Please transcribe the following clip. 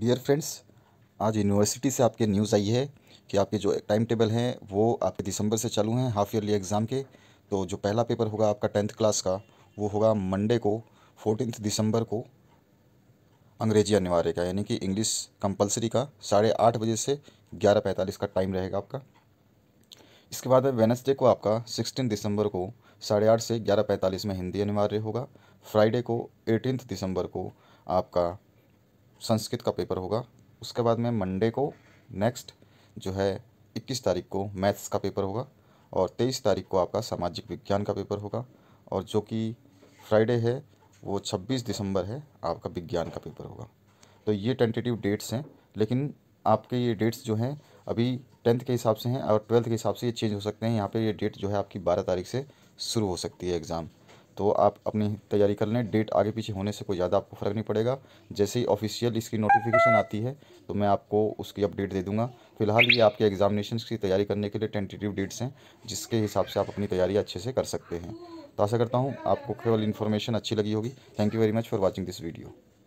dear friends आज university से आपके न्यूज़ आई है कि आपके जो टाइम टेबल हैं वो आपके दिसंबर से चालू हैं हाफ ईयरली एग्ज़ाम के तो जो पहला पेपर होगा आपका टेंथ क्लास का वो होगा मंडे को फोर्टीन दिसंबर को अंग्रेजी अनिवार्य का यानी कि इंग्लिश कंपलसरी का साढ़े आठ बजे से ग्यारह पैंतालीस का टाइम रहेगा आपका इसके बाद वेनसडे को आपका सिक्सटीन दिसंबर को साढ़े आठ से ग्यारह पैंतालीस में हिंदी अनिवार्य होगा फ्राइडे को एटीनथ दिसंबर को आपका संस्कृत का पेपर होगा उसके बाद में मंडे को नेक्स्ट जो है इक्कीस तारीख को मैथ्स का पेपर होगा और तेईस तारीख को आपका सामाजिक विज्ञान का पेपर होगा और जो कि फ्राइडे है वो छब्बीस दिसंबर है आपका विज्ञान का पेपर होगा तो ये टेंटेटिव डेट्स हैं लेकिन आपके ये डेट्स जो हैं अभी टेंथ के हिसाब से हैं और ट्वेल्थ के हिसाब से ये चेंज हो सकते हैं यहाँ पे ये डेट जो है आपकी बारह तारीख से शुरू हो सकती है एग्ज़ाम तो आप अपनी तैयारी कर लें डेट आगे पीछे होने से कोई ज़्यादा आपको फ़र्क नहीं पड़ेगा जैसे ही ऑफिशियल इसकी नोटिफिकेशन आती है तो मैं आपको उसकी अपडेट दे दूंगा फिलहाल ये आपके एग्जामिनेशन की तैयारी करने के लिए टेंटेटिव डेट्स हैं जिसके हिसाब से आप अपनी तैयारी अच्छे से कर सकते हैं तो आशा करता हूँ आपको केवल इन्फॉर्मेशन अच्छी लगी होगी thank you very much for watching this video